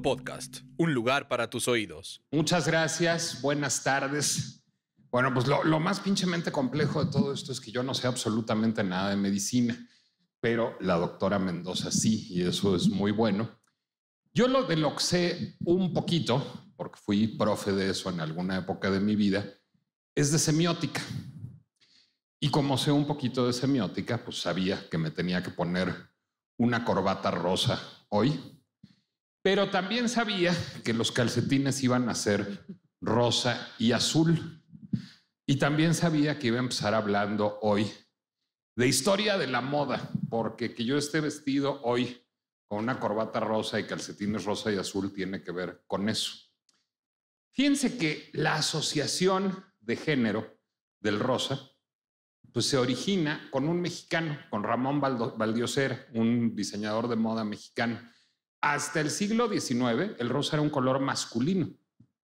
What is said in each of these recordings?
Podcast, un lugar para tus oídos. Muchas gracias, buenas tardes. Bueno, pues lo, más pinchemente complejo de todo esto es que yo no sé absolutamente nada de medicina, pero la doctora Mendoza sí, y eso es muy bueno. Yo lo de lo que sé un poquito, porque fui profe de eso en alguna época de mi vida, es de semiótica. Y como sé un poquito de semiótica, pues sabía que me tenía que poner una corbata rosa hoy pero también sabía que los calcetines iban a ser rosa y azul. Y también sabía que iba a empezar hablando hoy de historia de la moda, porque que yo esté vestido hoy con una corbata rosa y calcetines rosa y azul tiene que ver con eso. Fíjense que la asociación de género del rosa pues se origina con un mexicano, con Ramón Valdioser, un diseñador de moda mexicano. Hasta el siglo XIX, el rosa era un color masculino,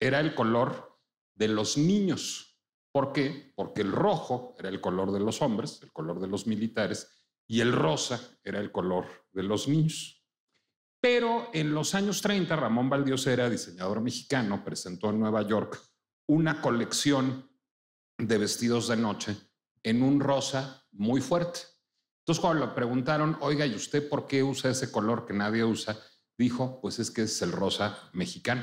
era el color de los niños. ¿Por qué? Porque el rojo era el color de los hombres, el color de los militares, y el rosa era el color de los niños. Pero en los años 30, Ramón Valdiosera, diseñador mexicano, presentó en Nueva York una colección de vestidos de noche en un rosa muy fuerte. Entonces, cuando le preguntaron, oiga, ¿y usted por qué usa ese color que nadie usa? dijo, pues es que es el rosa mexicano.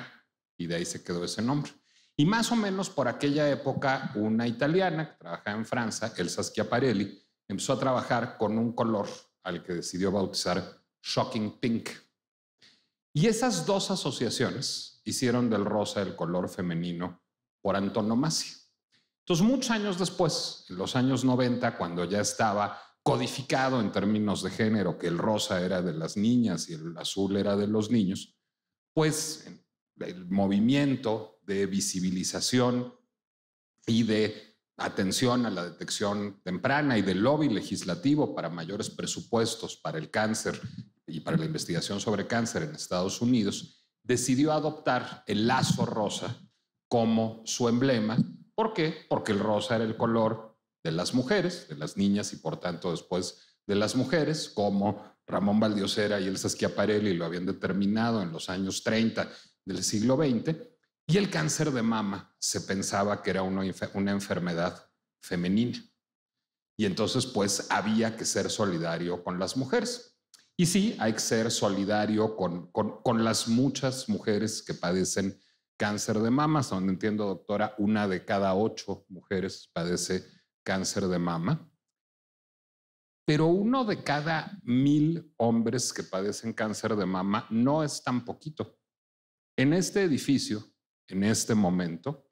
Y de ahí se quedó ese nombre. Y más o menos por aquella época, una italiana que trabajaba en Francia, Elsa Schiaparelli, empezó a trabajar con un color al que decidió bautizar Shocking Pink. Y esas dos asociaciones hicieron del rosa el color femenino por antonomasia. Entonces, muchos años después, en los años 90, cuando ya estaba codificado en términos de género, que el rosa era de las niñas y el azul era de los niños, pues el movimiento de visibilización y de atención a la detección temprana y del lobby legislativo para mayores presupuestos para el cáncer y para la investigación sobre cáncer en Estados Unidos, decidió adoptar el lazo rosa como su emblema. ¿Por qué? Porque el rosa era el color de las mujeres, de las niñas y por tanto después de las mujeres, como Ramón Valdiosera y Elsa Schiaparelli lo habían determinado en los años 30 del siglo XX, y el cáncer de mama se pensaba que era una, una enfermedad femenina. Y entonces, pues, había que ser solidario con las mujeres. Y sí, hay que ser solidario con, con, con las muchas mujeres que padecen cáncer de mama donde entiendo, doctora, una de cada ocho mujeres padece cáncer de mama, pero uno de cada mil hombres que padecen cáncer de mama no es tan poquito. En este edificio, en este momento,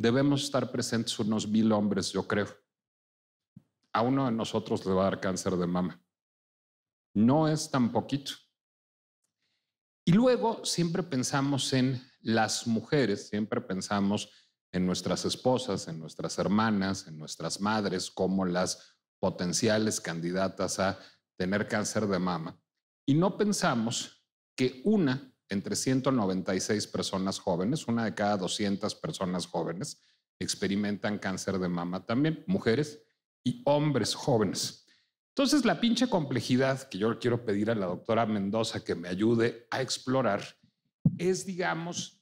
debemos estar presentes unos mil hombres, yo creo. A uno de nosotros le va a dar cáncer de mama. No es tan poquito. Y luego siempre pensamos en las mujeres, siempre pensamos en nuestras esposas, en nuestras hermanas, en nuestras madres, como las potenciales candidatas a tener cáncer de mama. Y no pensamos que una entre 196 personas jóvenes, una de cada 200 personas jóvenes, experimentan cáncer de mama también, mujeres y hombres jóvenes. Entonces, la pinche complejidad que yo quiero pedir a la doctora Mendoza que me ayude a explorar es, digamos,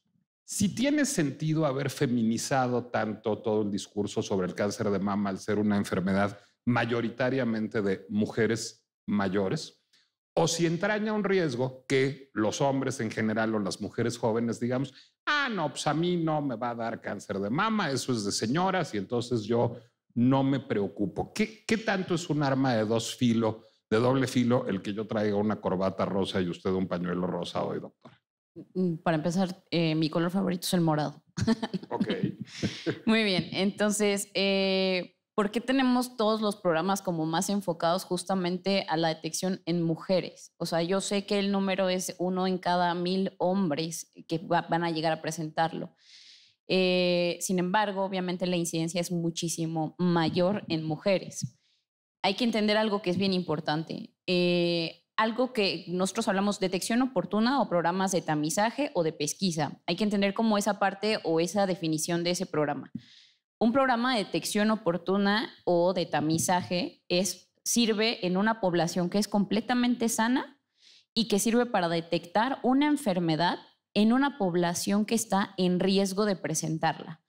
si tiene sentido haber feminizado tanto todo el discurso sobre el cáncer de mama al ser una enfermedad mayoritariamente de mujeres mayores, o si entraña un riesgo que los hombres en general o las mujeres jóvenes digamos, ah, no, pues a mí no me va a dar cáncer de mama, eso es de señoras y entonces yo no me preocupo. ¿Qué, tanto es un arma de dos filos, de doble filo, el que yo traiga una corbata rosa y usted un pañuelo rosa hoy, doctora? Mm, para empezar, eh, mi color favorito es el morado. Ok. Muy bien, entonces, eh, ¿por qué tenemos todos los programas como más enfocados justamente a la detección en mujeres? O sea, yo sé que el número es uno en cada mil hombres que van a llegar a presentarlo. Eh, sin embargo, obviamente la incidencia es muchísimo mayor en mujeres. Hay que entender algo que es bien importante. Eh, algo que nosotros hablamos detección oportuna o programas de tamizaje o de pesquisa. Hay que entender cómo esa parte o esa definición de ese programa. Un programa de detección oportuna o de tamizaje es, sirve en una población que es completamente sana y que sirve para detectar una enfermedad en una población que está en riesgo de presentarla.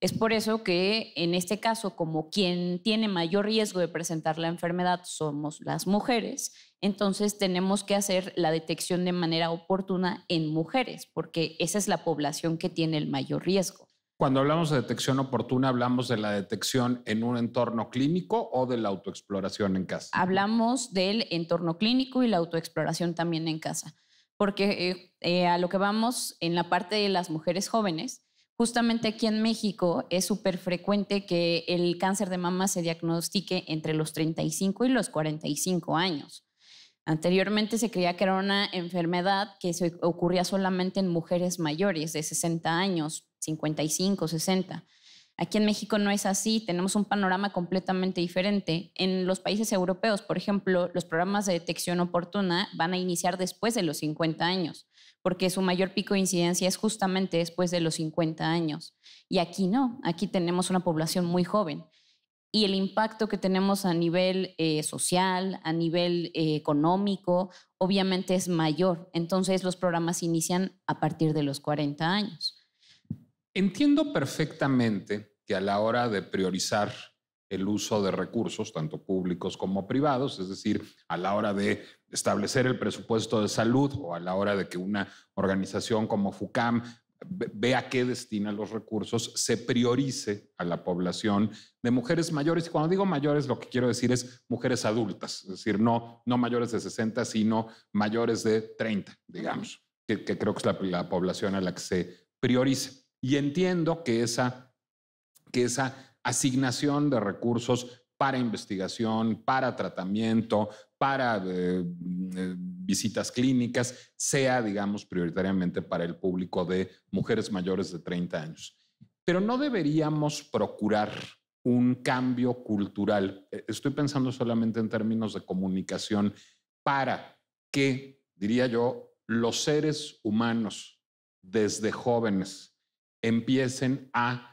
Es por eso que en este caso, como quien tiene mayor riesgo de presentar la enfermedad somos las mujeres, entonces tenemos que hacer la detección de manera oportuna en mujeres, porque esa es la población que tiene el mayor riesgo. Cuando hablamos de detección oportuna, ¿hablamos de la detección en un entorno clínico o de la autoexploración en casa? Hablamos del entorno clínico y la autoexploración también en casa, porque eh, eh, a lo que vamos en la parte de las mujeres jóvenes, justamente aquí en México es súper frecuente que el cáncer de mama se diagnostique entre los 35 y los 45 años. Anteriormente se creía que era una enfermedad que se ocurría solamente en mujeres mayores de 60 años, 55, 60. Aquí en México no es así, tenemos un panorama completamente diferente. En los países europeos, por ejemplo, los programas de detección oportuna van a iniciar después de los 50 años, porque su mayor pico de incidencia es justamente después de los 50 años. Y aquí no, aquí tenemos una población muy joven y el impacto que tenemos a nivel eh, social, a nivel eh, económico, obviamente es mayor. Entonces los programas inician a partir de los 40 años. Entiendo perfectamente que a la hora de priorizar el uso de recursos, tanto públicos como privados, es decir, a la hora de establecer el presupuesto de salud o a la hora de que una organización como FUCAM vea a qué destina los recursos, se priorice a la población de mujeres mayores. Y cuando digo mayores, lo que quiero decir es mujeres adultas, es decir, no, no mayores de 60, sino mayores de 30, digamos, que, creo que es la, población a la que se priorice. Y entiendo que esa, que esa asignación de recursos para investigación, para tratamiento, para... Eh, eh, visitas clínicas, sea, digamos, prioritariamente para el público de mujeres mayores de 30 años. Pero no deberíamos procurar un cambio cultural. E, estoy pensando solamente en términos de comunicación para que, diría yo, los seres humanos desde jóvenes empiecen a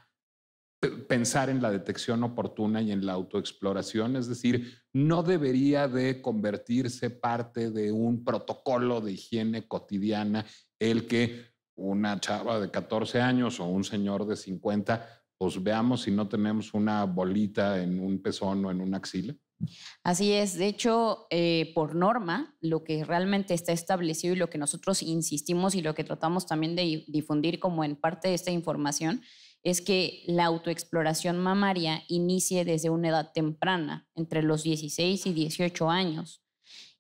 pensar en la detección oportuna y en la autoexploración, es decir, no debería de convertirse parte de un protocolo de higiene cotidiana el que una chava de 14 años o un señor de 50, pues veamos si no tenemos una bolita en un pezón o en un axila. Así es, de hecho, eh, por norma, lo que realmente está establecido y lo que nosotros insistimos y lo que tratamos también de difundir como en parte de esta información es que la autoexploración mamaria inicie desde una edad temprana, entre los 16 y 18 años.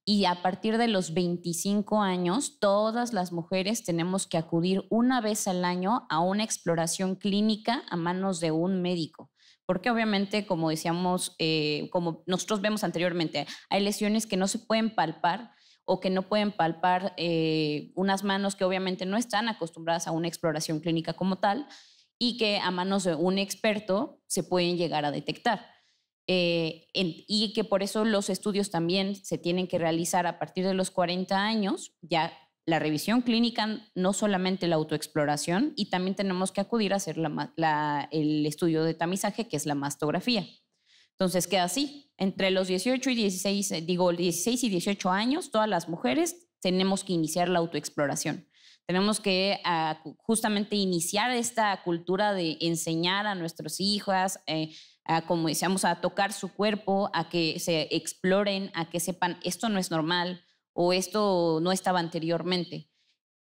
Y a partir de los 25 años, todas las mujeres tenemos que acudir una vez al año a una exploración clínica a manos de un médico porque obviamente, como decíamos, eh, como nosotros vemos anteriormente, hay lesiones que no se pueden palpar o que no pueden palpar eh, unas manos que obviamente no están acostumbradas a una exploración clínica como tal, y que a manos de un experto se pueden llegar a detectar. Eh, y que por eso los estudios también se tienen que realizar a partir de los 40 años, ya la revisión clínica, no solamente la autoexploración, y también tenemos que acudir a hacer el estudio de tamizaje, que es la mastografía. Entonces queda así, entre los 18 y 16, eh, digo 16 y 18 años, todas las mujeres tenemos que iniciar la autoexploración. Tenemos que ah, justamente iniciar esta cultura de enseñar a nuestros hijos, eh, a, como decíamos, a tocar su cuerpo, a que se exploren, a que sepan esto no es normal o esto no estaba anteriormente.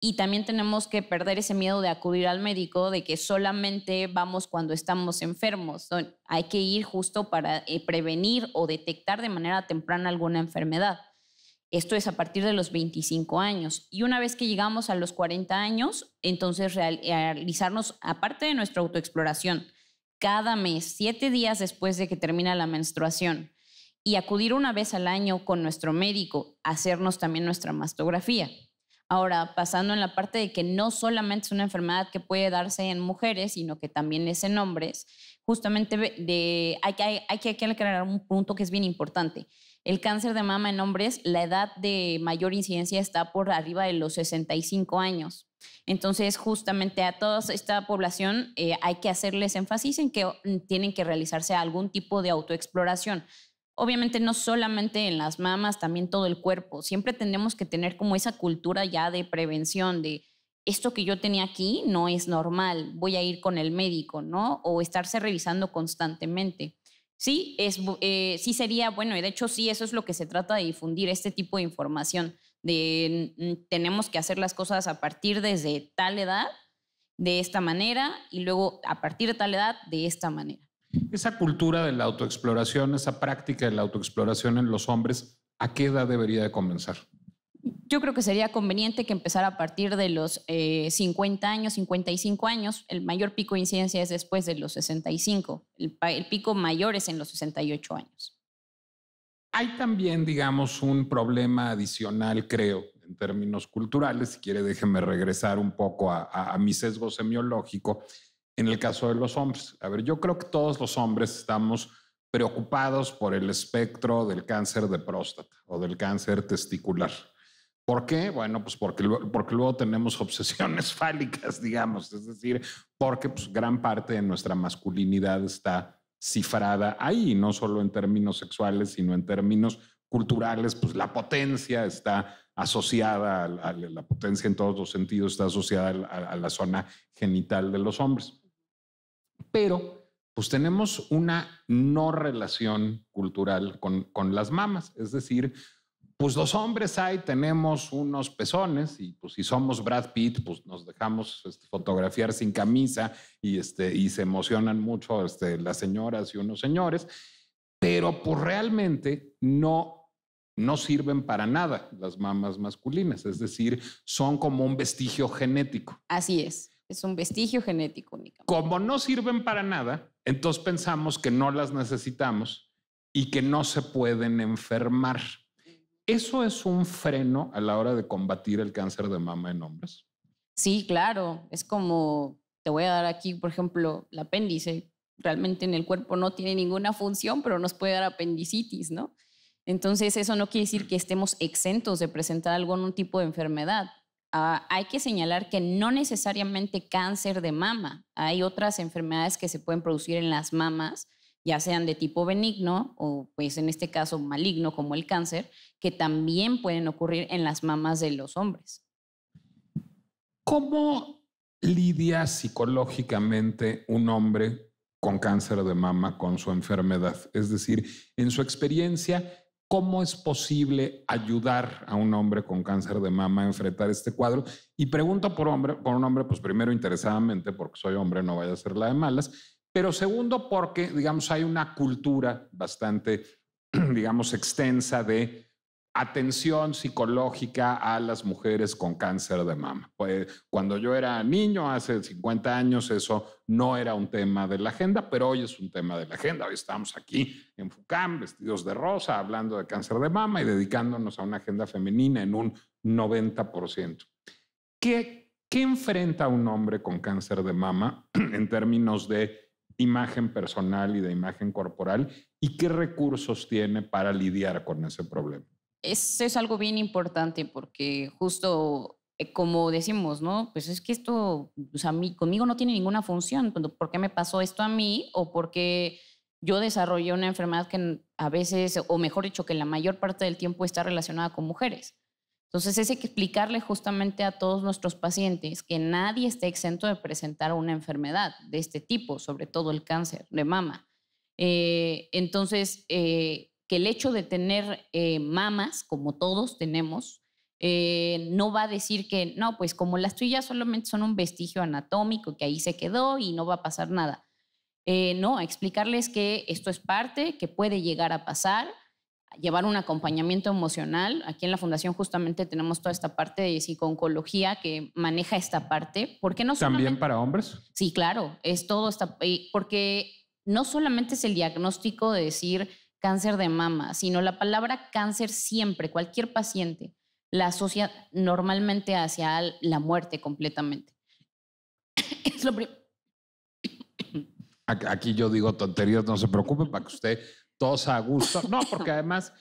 Y también tenemos que perder ese miedo de acudir al médico, de que solamente vamos cuando estamos enfermos. Hay que ir justo para eh, prevenir o detectar de manera temprana alguna enfermedad. Esto es a partir de los 25 años. Y una vez que llegamos a los 40 años, entonces realizarnos, aparte de nuestra autoexploración, cada mes, siete días después de que termina la menstruación, y acudir una vez al año con nuestro médico, hacernos también nuestra mastografía. Ahora, pasando en la parte de que no solamente es una enfermedad que puede darse en mujeres, sino que también es en hombres, justamente de, hay, hay que aclarar un punto que es bien importante el cáncer de mama en hombres, la edad de mayor incidencia está por arriba de los 65 años. Entonces, justamente a toda esta población eh, hay que hacerles énfasis en que mm, tienen que realizarse algún tipo de autoexploración. Obviamente no solamente en las mamas, también todo el cuerpo. Siempre tenemos que tener como esa cultura ya de prevención, de esto que yo tenía aquí no es normal, voy a ir con el médico, ¿no? O estarse revisando constantemente. Sí, eh, sí sería bueno, y de hecho sí, eso es lo que se trata de difundir, este tipo de información, de mm, mm, tenemos que hacer las cosas a partir desde tal edad, de esta manera, y luego a partir de tal edad, de esta manera. Esa cultura de la autoexploración, esa práctica de la autoexploración en los hombres, ¿a qué edad debería de comenzar? Yo creo que sería conveniente que empezara a partir de los 50 eh, años, 55 años. El mayor pico de incidencia es después de los 65. El, pico mayor es en los 68 años. Hay también, digamos, un problema adicional, creo, en términos culturales. Si quiere, déjeme regresar un poco a mi sesgo semiológico en el caso de los hombres. A ver, yo creo que todos los hombres estamos preocupados por el espectro del cáncer de próstata o del cáncer testicular. ¿Por qué? Bueno, pues porque, porque luego tenemos obsesiones fálicas, digamos, es decir, porque pues, gran parte de nuestra masculinidad está cifrada ahí, no solo en términos sexuales, sino en términos culturales, pues la potencia está asociada, a la, potencia en todos los sentidos está asociada a, la zona genital de los hombres. Pero pues tenemos una no relación cultural con, con las mamas, es decir, pues los hombres hay, tenemos unos pezones y pues si somos Brad Pitt, pues nos dejamos este, fotografiar sin camisa y, este, y se emocionan mucho este, las señoras y unos señores, pero pues realmente no, no sirven para nada las mamas masculinas, es decir, son como un vestigio genético. Así es, es un vestigio genético únicamente. Como no sirven para nada, entonces pensamos que no las necesitamos y que no se pueden enfermar. ¿Eso es un freno a la hora de combatir el cáncer de mama en hombres? Sí, claro. Es como, te voy a dar aquí, por ejemplo, el apéndice. Realmente en el cuerpo no tiene ninguna función, pero nos puede dar apendicitis, ¿no? Entonces, eso no quiere decir que estemos exentos de presentar algún tipo de enfermedad. Ah, hay que señalar que no necesariamente cáncer de mama. Hay otras enfermedades que se pueden producir en las mamas ya sean de tipo benigno o pues en este caso maligno como el cáncer, que también pueden ocurrir en las mamas de los hombres. ¿Cómo lidia psicológicamente un hombre con cáncer de mama, con su enfermedad? Es decir, en su experiencia, ¿cómo es posible ayudar a un hombre con cáncer de mama a enfrentar este cuadro? Y pregunto por, hombre, por un hombre, pues primero interesadamente, porque soy hombre, no vaya a ser la de malas, pero segundo, porque, digamos, hay una cultura bastante, digamos, extensa de atención psicológica a las mujeres con cáncer de mama. Pues, cuando yo era niño, hace 50 años, eso no era un tema de la agenda, pero hoy es un tema de la agenda. Hoy estamos aquí en FUCAM, vestidos de rosa, hablando de cáncer de mama y dedicándonos a una agenda femenina en un 90%. ¿Qué, qué enfrenta un hombre con cáncer de mama en términos de imagen personal y de imagen corporal y qué recursos tiene para lidiar con ese problema. Eso es algo bien importante porque justo eh, como decimos, ¿no? Pues es que esto, pues a conmigo no tiene ninguna función. ¿Por qué me pasó esto a mí? ¿O por qué yo desarrollé una enfermedad que a veces, o mejor dicho, que la mayor parte del tiempo está relacionada con mujeres? Entonces es explicarle justamente a todos nuestros pacientes que nadie está exento de presentar una enfermedad de este tipo, sobre todo el cáncer de mama. Eh, entonces, eh, que el hecho de tener eh, mamas, como todos tenemos, no va a decir que, no, pues como las tuyas solamente son un vestigio anatómico, que ahí se quedó y no va a pasar nada. no, explicarles que esto es parte, que puede llegar a pasar, llevar un acompañamiento emocional. Aquí en la fundación justamente tenemos toda esta parte de psicooncología que maneja esta parte. ¿Por qué no ¿También para hombres? Sí, claro, es todo esta porque no solamente es el diagnóstico de decir cáncer de mama, sino la palabra cáncer siempre cualquier paciente la asocia normalmente hacia la muerte completamente. es lo Aquí yo digo tonterías, no se preocupe, para que usted todos a gusto. No, porque además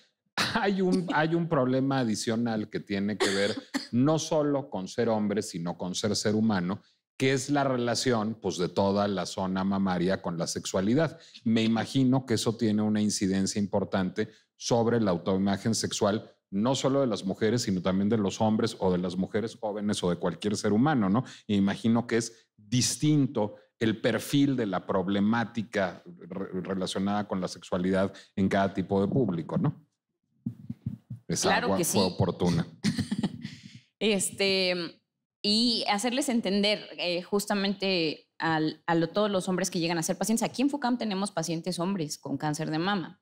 hay un, hay un problema adicional que tiene que ver no solo con ser hombre, sino con ser ser humano, que es la relación pues, de toda la zona mamaria con la sexualidad. Me imagino que eso tiene una incidencia importante sobre la autoimagen sexual, no solo de las mujeres, sino también de los hombres o de las mujeres jóvenes o de cualquier ser humano, ¿no? imagino que es distinto el perfil de la problemática relacionada con la sexualidad en cada tipo de público, ¿no? Es algo que fue oportuna. este, y hacerles entender eh, justamente a todos los hombres que llegan a ser pacientes. Aquí en FUCAM tenemos pacientes hombres con cáncer de mama.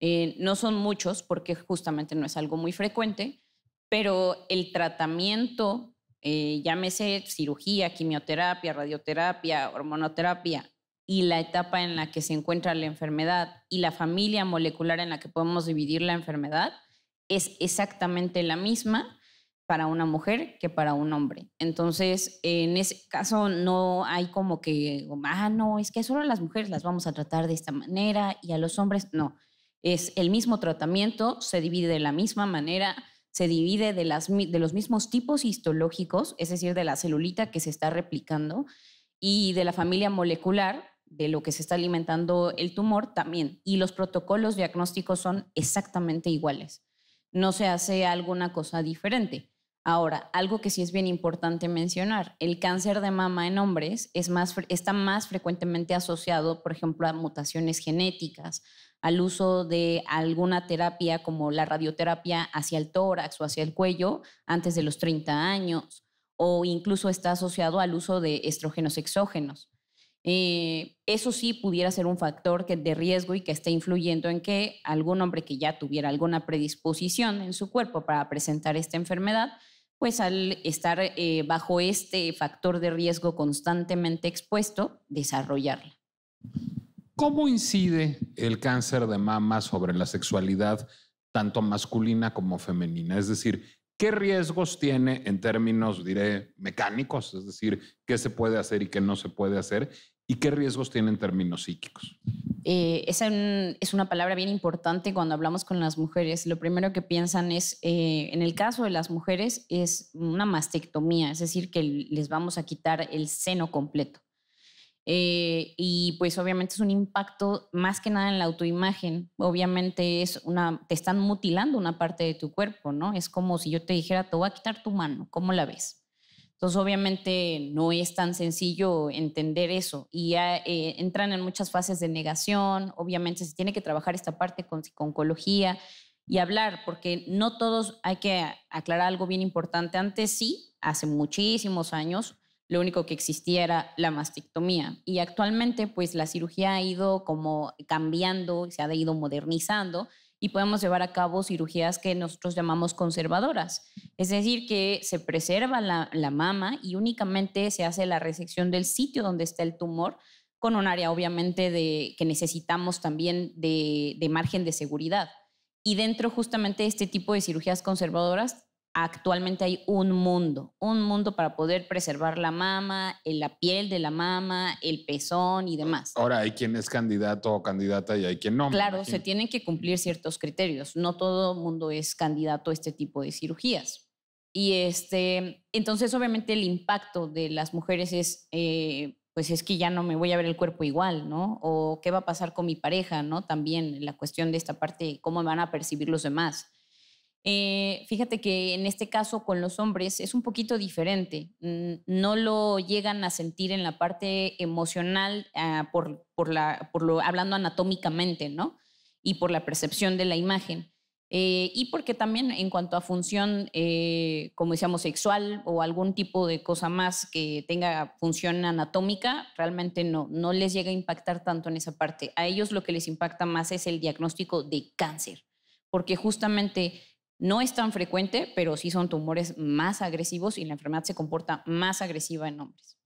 Eh, no son muchos porque justamente no es algo muy frecuente, pero el tratamiento eh, llámese cirugía, quimioterapia, radioterapia, hormonoterapia, y la etapa en la que se encuentra la enfermedad y la familia molecular en la que podemos dividir la enfermedad, es exactamente la misma para una mujer que para un hombre. Entonces, en ese caso no hay como que, ah, no, es que solo a las mujeres las vamos a tratar de esta manera y a los hombres no. Es el mismo tratamiento, se divide de la misma manera, se divide de, las, de los mismos tipos histológicos, es decir, de la celulita que se está replicando, y de la familia molecular, de lo que se está alimentando el tumor también. Y los protocolos diagnósticos son exactamente iguales. No se hace alguna cosa diferente. Ahora, algo que sí es bien importante mencionar, el cáncer de mama en hombres es más, está más frecuentemente asociado, por ejemplo, a mutaciones genéticas, al uso de alguna terapia como la radioterapia hacia el tórax o hacia el cuello antes de los 30 años, o incluso está asociado al uso de estrógenos exógenos. Eh, eso sí pudiera ser un factor de riesgo y que esté influyendo en que algún hombre que ya tuviera alguna predisposición en su cuerpo para presentar esta enfermedad, pues al estar eh, bajo este factor de riesgo constantemente expuesto, desarrollarla. ¿Cómo incide el cáncer de mama sobre la sexualidad tanto masculina como femenina? Es decir, ¿qué riesgos tiene en términos, diré, mecánicos? Es decir, ¿qué se puede hacer y qué no se puede hacer? ¿Y qué riesgos tiene en términos psíquicos? Eh, esa es una palabra bien importante cuando hablamos con las mujeres. Lo primero que piensan es, eh, en el caso de las mujeres, es una mastectomía, es decir, que les vamos a quitar el seno completo. Eh, y pues obviamente es un impacto más que nada en la autoimagen. Obviamente es una, te están mutilando una parte de tu cuerpo, ¿no? Es como si yo te dijera, te voy a quitar tu mano, ¿cómo la ves? Entonces obviamente no es tan sencillo entender eso y ya eh, entran en muchas fases de negación, obviamente se tiene que trabajar esta parte con psicología y hablar, porque no todos, hay que aclarar algo bien importante, antes sí, hace muchísimos años, lo único que existía era la mastectomía. Y actualmente, pues la cirugía ha ido como cambiando, se ha ido modernizando y podemos llevar a cabo cirugías que nosotros llamamos conservadoras. Es decir, que se preserva la, mama y únicamente se hace la resección del sitio donde está el tumor con un área obviamente de, que necesitamos también de margen de seguridad. Y dentro justamente de este tipo de cirugías conservadoras actualmente hay un mundo, un mundo para poder preservar la mama, eh, la piel de la mama, el pezón y demás. Ahora hay quien es candidato o candidata y hay quien no. Claro, se tienen que cumplir ciertos criterios. No todo mundo es candidato a este tipo de cirugías. Y este, entonces obviamente el impacto de las mujeres es, eh, pues es que ya no me voy a ver el cuerpo igual, ¿no? O qué va a pasar con mi pareja, ¿no? También la cuestión de esta parte, cómo van a percibir los demás eh, fíjate que en este caso con los hombres es un poquito diferente. Mm, no lo llegan a sentir en la parte emocional ah, por, la, por lo hablando anatómicamente, ¿no? Y por la percepción de la imagen. Eh, y porque también en cuanto a función, eh, como decíamos, sexual o algún tipo de cosa más que tenga función anatómica, realmente no, no les llega a impactar tanto en esa parte. A ellos lo que les impacta más es el diagnóstico de cáncer, porque justamente no es tan frecuente, pero sí son tumores más agresivos y la enfermedad se comporta más agresiva en hombres.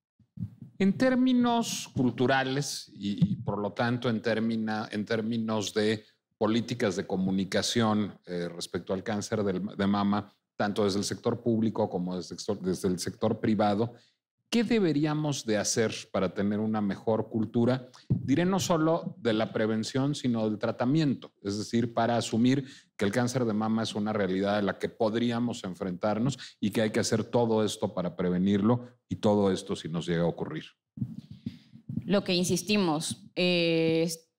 En términos culturales y, por lo tanto en, términos de políticas de comunicación eh, respecto al cáncer de, mama, tanto desde el sector público como desde el sector privado, ¿Qué deberíamos de hacer para tener una mejor cultura? Diré no solo de la prevención, sino del tratamiento, es decir, para asumir que el cáncer de mama es una realidad a la que podríamos enfrentarnos y que hay que hacer todo esto para prevenirlo y todo esto si nos llega a ocurrir. Lo que insistimos es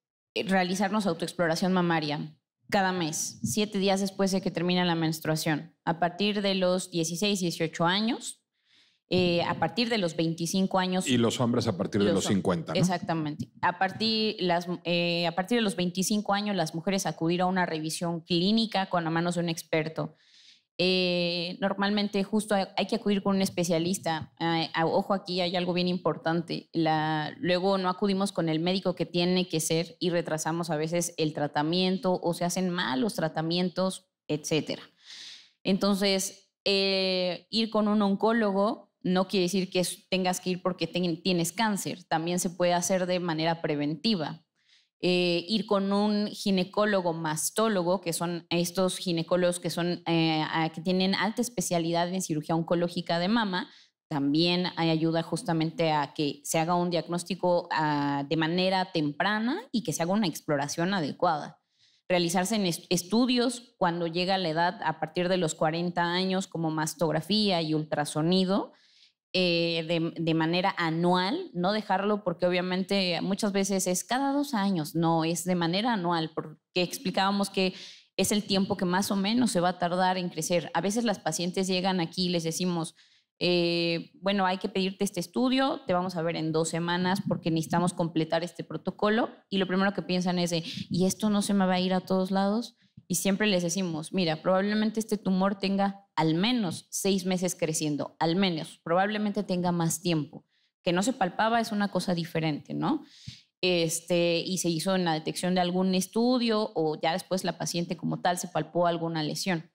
realizarnos autoexploración mamaria cada mes, siete días después de que termina la menstruación, a partir de los 16, 18 años eh, a partir de los 25 años. Y los hombres a partir de los, 50. ¿no? Exactamente. A partir, las, eh, a partir de los 25 años, las mujeres acudir a una revisión clínica con a manos de un experto. Eh, normalmente justo hay que acudir con un especialista. ojo aquí, hay algo bien importante. La, luego no acudimos con el médico que tiene que ser y retrasamos a veces el tratamiento o se hacen malos tratamientos, etcétera. Entonces, ir con un oncólogo no quiere decir que tengas que ir porque tienes cáncer, también se puede hacer de manera preventiva. Eh, ir con un ginecólogo mastólogo, que son estos ginecólogos que, eh, que tienen alta especialidad en cirugía oncológica de mama, también ayuda justamente a que se haga un diagnóstico de manera temprana y que se haga una exploración adecuada. Realizarse en estudios cuando llega la edad a partir de los 40 años como mastografía y ultrasonido eh, de, manera anual, no dejarlo porque obviamente muchas veces es cada dos años, no, es de manera anual, porque explicábamos que es el tiempo que más o menos se va a tardar en crecer. A veces las pacientes llegan aquí y les decimos, eh, bueno, hay que pedirte este estudio, te vamos a ver en dos semanas porque necesitamos completar este protocolo y lo primero que piensan es, ¿y esto no se me va a ir a todos lados? y siempre les decimos, mira, probablemente este tumor tenga al menos seis meses creciendo, al menos, probablemente tenga más tiempo. Que no se palpaba es una cosa diferente, ¿no? Este, y se hizo en la detección de algún estudio o ya después la paciente como tal se palpó alguna lesión.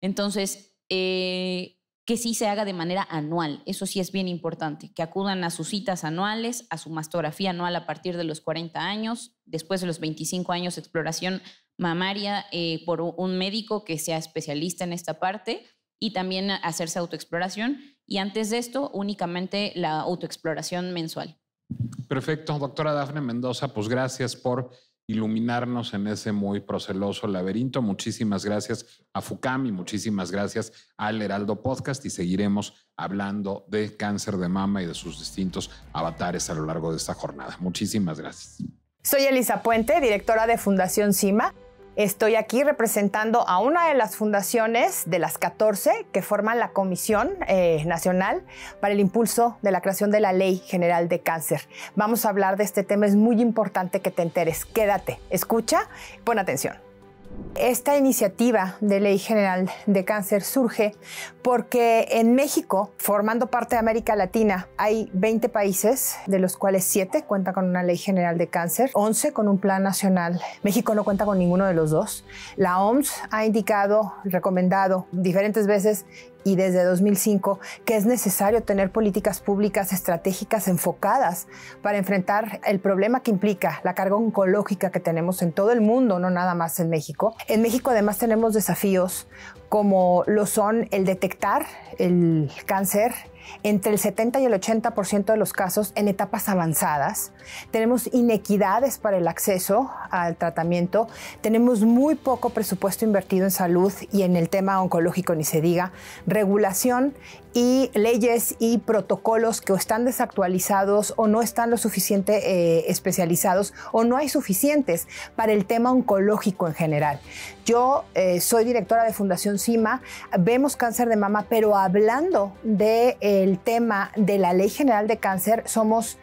Entonces, eh, que sí se haga de manera anual, eso sí es bien importante, que acudan a sus citas anuales, a su mastografía anual a partir de los 40 años, después de los 25 años de exploración mamaria eh, por un médico que sea especialista en esta parte y también hacerse autoexploración. Y antes de esto, únicamente la autoexploración mensual. Perfecto, doctora Dafne Mendoza, pues gracias por iluminarnos en ese muy proceloso laberinto. Muchísimas gracias a Fukami, muchísimas gracias al Heraldo Podcast y seguiremos hablando de cáncer de mama y de sus distintos avatares a lo largo de esta jornada. Muchísimas gracias. Soy Elisa Puente, directora de Fundación CIMA Estoy aquí representando a una de las fundaciones de las 14 que forman la Comisión eh, Nacional para el Impulso de la Creación de la Ley General de Cáncer. Vamos a hablar de este tema, es muy importante que te enteres. Quédate, escucha, pon atención. Esta iniciativa de ley general de cáncer surge porque en México, formando parte de América Latina, hay 20 países, de los cuales 7 cuentan con una ley general de cáncer, 11 con un plan nacional. México no cuenta con ninguno de los dos. La OMS ha indicado, recomendado diferentes veces y desde 2005 que es necesario tener políticas públicas estratégicas enfocadas para enfrentar el problema que implica la carga oncológica que tenemos en todo el mundo, no nada más en México. En México además tenemos desafíos como lo son el detectar el cáncer, entre el 70 y el 80% de los casos en etapas avanzadas. Tenemos inequidades para el acceso al tratamiento. Tenemos muy poco presupuesto invertido en salud y en el tema oncológico, ni se diga. Regulación y leyes y protocolos que están desactualizados o no están lo suficiente eh, especializados o no hay suficientes para el tema oncológico en general. Yo eh, soy directora de Fundación CIMA, vemos cáncer de mama, pero hablando de... Eh, el tema de la Ley General de Cáncer, somos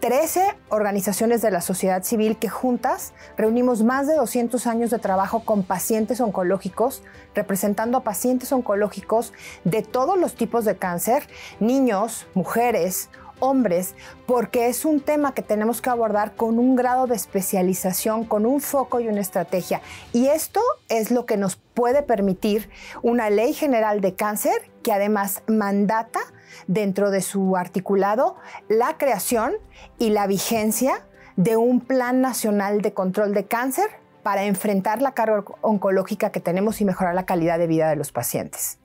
13 organizaciones de la sociedad civil que juntas reunimos más de 200 años de trabajo con pacientes oncológicos, representando a pacientes oncológicos de todos los tipos de cáncer, niños, mujeres, hombres, porque es un tema que tenemos que abordar con un grado de especialización, con un foco y una estrategia. Y esto es lo que nos puede permitir una ley general de cáncer que además mandata dentro de su articulado la creación y la vigencia de un Plan Nacional de Control de Cáncer para enfrentar la carga oncológica que tenemos y mejorar la calidad de vida de los pacientes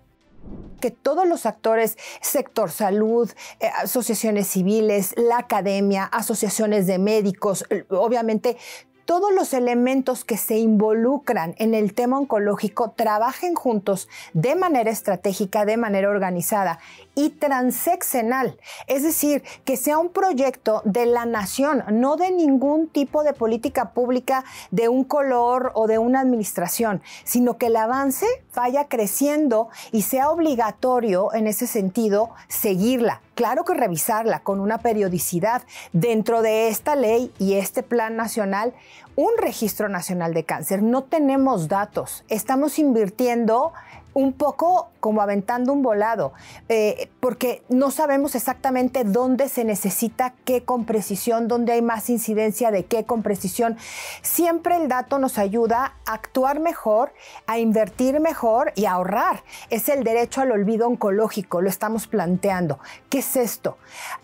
que todos los actores, sector salud, eh, asociaciones civiles, la academia, asociaciones de médicos, obviamente todos los elementos que se involucran en el tema oncológico trabajen juntos de manera estratégica, de manera organizada y transeccional. Es decir, que sea un proyecto de la nación, no de ningún tipo de política pública de un color o de una administración, sino que el avance vaya creciendo y sea obligatorio en ese sentido seguirla claro que revisarla con una periodicidad dentro de esta ley y este plan nacional, un registro nacional de cáncer. No tenemos datos, estamos invirtiendo un poco como aventando un volado, eh, porque no sabemos exactamente dónde se necesita qué con precisión, dónde hay más incidencia de qué con precisión. Siempre el dato nos ayuda a actuar mejor, a invertir mejor y a ahorrar. Es el derecho al olvido oncológico, lo estamos planteando. ¿Qué es esto?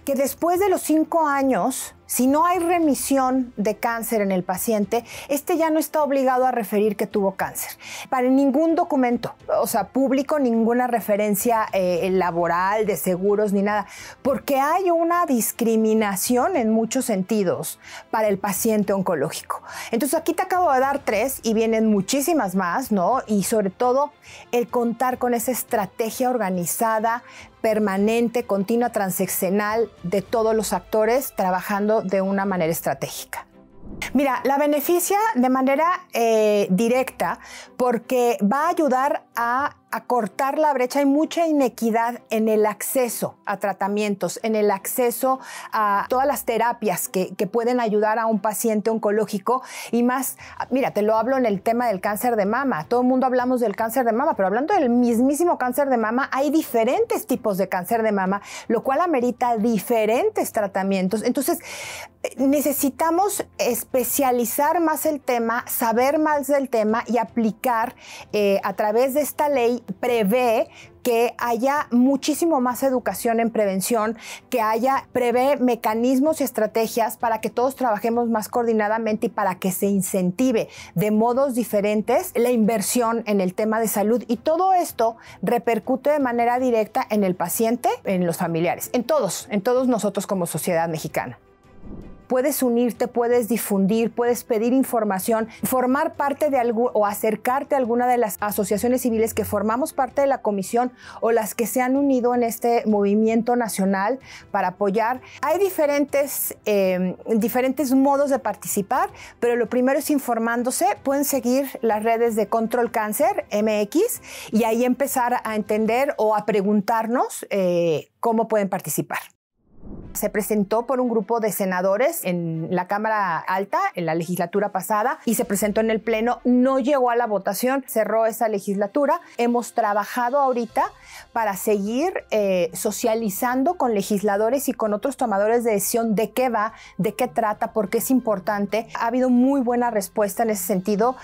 Que después de los cinco años, si no hay remisión de cáncer en el paciente, este ya no está obligado a referir que tuvo cáncer. Para ningún documento, o sea, público, ninguna referencia eh, laboral, de seguros, ni nada, porque hay una discriminación en muchos sentidos para el paciente oncológico. Entonces, aquí te acabo de dar tres y vienen muchísimas más, ¿no? Y sobre todo, el contar con esa estrategia organizada permanente, continua, transeccional de todos los actores trabajando de una manera estratégica. Mira, la beneficia de manera eh, directa porque va a ayudar a cortar la brecha. Hay mucha inequidad en el acceso a tratamientos, en el acceso a todas las terapias que, pueden ayudar a un paciente oncológico y más, mira, te lo hablo en el tema del cáncer de mama. Todo el mundo hablamos del cáncer de mama, pero hablando del mismísimo cáncer de mama, hay diferentes tipos de cáncer de mama, lo cual amerita diferentes tratamientos. Entonces, necesitamos especializar más el tema, saber más del tema y aplicar eh, a través de esta ley prevé que haya muchísimo más educación en prevención, que haya, prevé mecanismos y estrategias para que todos trabajemos más coordinadamente y para que se incentive de modos diferentes la inversión en el tema de salud. Y todo esto repercute de manera directa en el paciente, en los familiares, en todos, en todos nosotros como sociedad mexicana puedes unirte, puedes difundir, puedes pedir información, formar parte de algo o acercarte a alguna de las asociaciones civiles que formamos parte de la comisión o las que se han unido en este movimiento nacional para apoyar. Hay diferentes, em, diferentes modos de participar, pero lo primero es informándose. Pueden seguir las redes de Control Cáncer MX y ahí empezar a entender o a preguntarnos eh, cómo pueden participar. Se presentó por un grupo de senadores en la Cámara Alta, en la legislatura pasada, y se presentó en el Pleno. No llegó a la votación, cerró esa legislatura. Hemos trabajado ahorita para seguir eh, socializando con legisladores y con otros tomadores de decisión de qué va, de qué trata, por qué es importante. Ha habido muy buena respuesta en ese sentido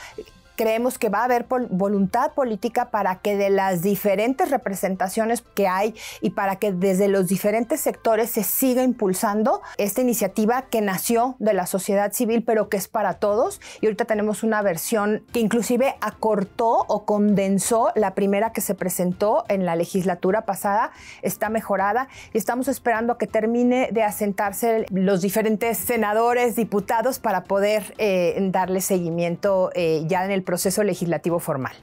creemos que va a haber voluntad política para que de las diferentes representaciones que hay y para que desde los diferentes sectores se siga impulsando esta iniciativa que nació de la sociedad civil, pero que es para todos. Y ahorita tenemos una versión que inclusive acortó o condensó la primera que se presentó en la legislatura pasada, está mejorada y estamos esperando a que termine de asentarse los diferentes senadores, diputados para poder eh, darle seguimiento eh, ya en el proceso legislativo formal.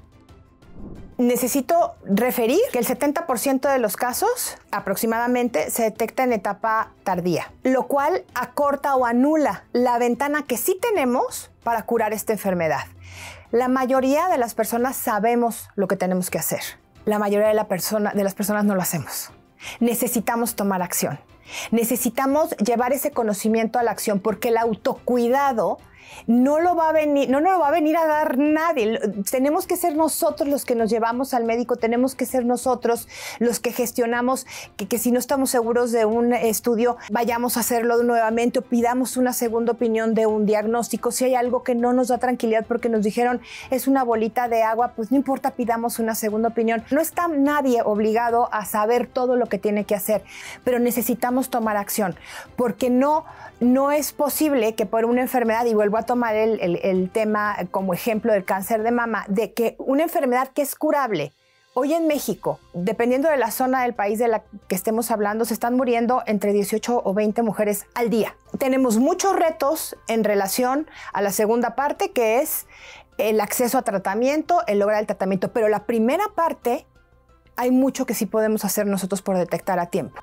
Necesito referir que el 70% de los casos aproximadamente se detecta en etapa tardía, lo cual acorta o anula la ventana que sí tenemos para curar esta enfermedad. La mayoría de las personas sabemos lo que tenemos que hacer. La mayoría de, la persona, de las personas no lo hacemos. Necesitamos tomar acción. Necesitamos llevar ese conocimiento a la acción porque el autocuidado no lo va a venir, no, no lo va a venir a dar nadie. Tenemos que ser nosotros los que nos llevamos al médico, tenemos que ser nosotros los que gestionamos que, que si no estamos seguros de un estudio, vayamos a hacerlo nuevamente o pidamos una segunda opinión de un diagnóstico. Si hay algo que no nos da tranquilidad porque nos dijeron es una bolita de agua, pues no importa, pidamos una segunda opinión. No está nadie obligado a saber todo lo que tiene que hacer, pero necesitamos tomar acción porque no no es posible que por una enfermedad, y vuelvo a tomar el, tema como ejemplo del cáncer de mama, de que una enfermedad que es curable, hoy en México, dependiendo de la zona del país de la que estemos hablando, se están muriendo entre 18 o 20 mujeres al día. Tenemos muchos retos en relación a la segunda parte, que es el acceso a tratamiento, el lograr el tratamiento, pero la primera parte hay mucho que sí podemos hacer nosotros por detectar a tiempo.